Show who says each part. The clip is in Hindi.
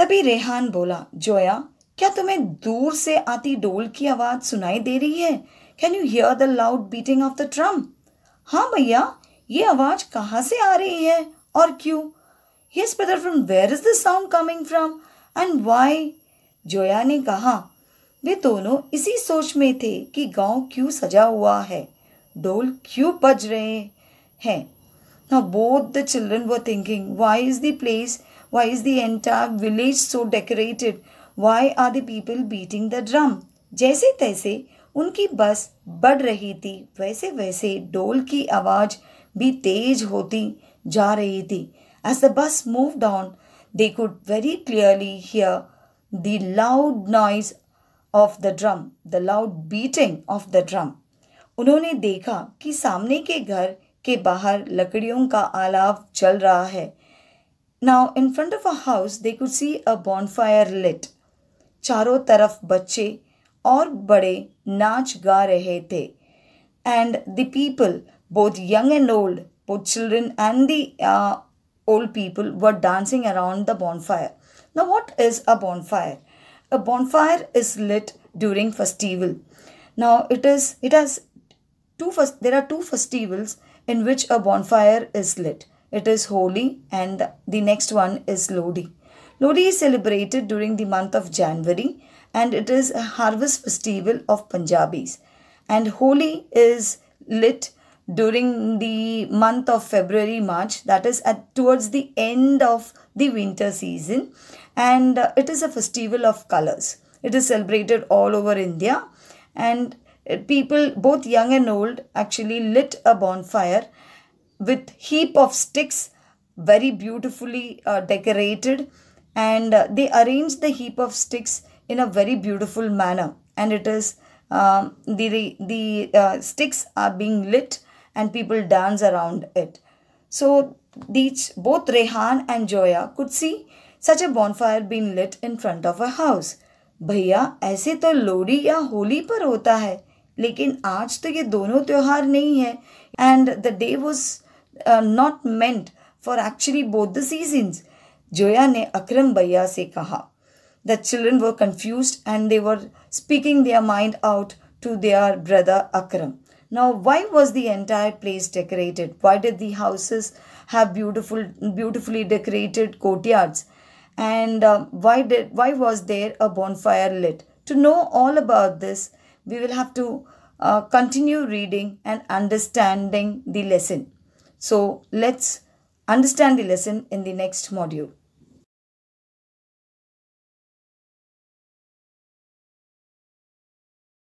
Speaker 1: तभी रेहान बोला जोया क्या तुम्हें दूर से आती डोल की आवाज़ सुनाई दे रही है can you hear the loud beating of the drum हाँ भैया ये आवाज़ कहाँ से आ रही है और क्यों yes brother from where is the sound coming from and why Zoya ने कहा वे दोनों इसी सोच में थे कि गांव क्यों सजा हुआ है डोल क्यों बज रहे हैं Now both the children were thinking, why is the place, why is the entire village so decorated? Why are the people beating the drum? जैसे तैसे उनकी बस बढ़ रही थी वैसे वैसे डोल की आवाज़ भी तेज होती जा रही थी As the bus moved on, they could very clearly hear the loud noise of the drum, the loud beating of the drum. उन्होंने देखा कि सामने के घर के बाहर लकड़ियों का आलाव चल रहा है now in front of a house they could see a fire lit चारों तरफ बच्चे और बड़े नाच गा रहे थे and the people both young and old both children and the old people were dancing around the bonfire now what is a bonfire a bonfire is lit during festival now it is it has to first there are two festivals in which a bonfire is lit. It is Holi and the next one is Lodi. Lodi is celebrated during the month of January and it is a harvest festival of Punjabis. And Holi is lit during the month of February, March, that is at towards the end of the winter season. And it is a festival of colors. It is celebrated all over India and people, both young and old, actually lit a bonfire with heap of sticks, very beautifully uh, decorated. And uh, they arranged the heap of sticks in a very beautiful manner. And it is, um, the, the uh, sticks are being lit and people dance around it. So these, both Rehan and Joya could see such a bonfire being lit in front of a house. भैया ऐसे तो लोहड़ी या होली पर होता है लेकिन आज तो ये दोनों त्यौहार नहीं है and the day was not meant for actually both the seasons Zoya ने अक्रम भैया से कहा the children were confused and they were speaking their mind out to their brother Akram now why was the entire place decorated why did the houses have beautiful beautifully decorated courtyards and why did why was there a bonfire lit to know all about this we will have to uh, continue reading and understanding the lesson. So let's understand the lesson in the next module.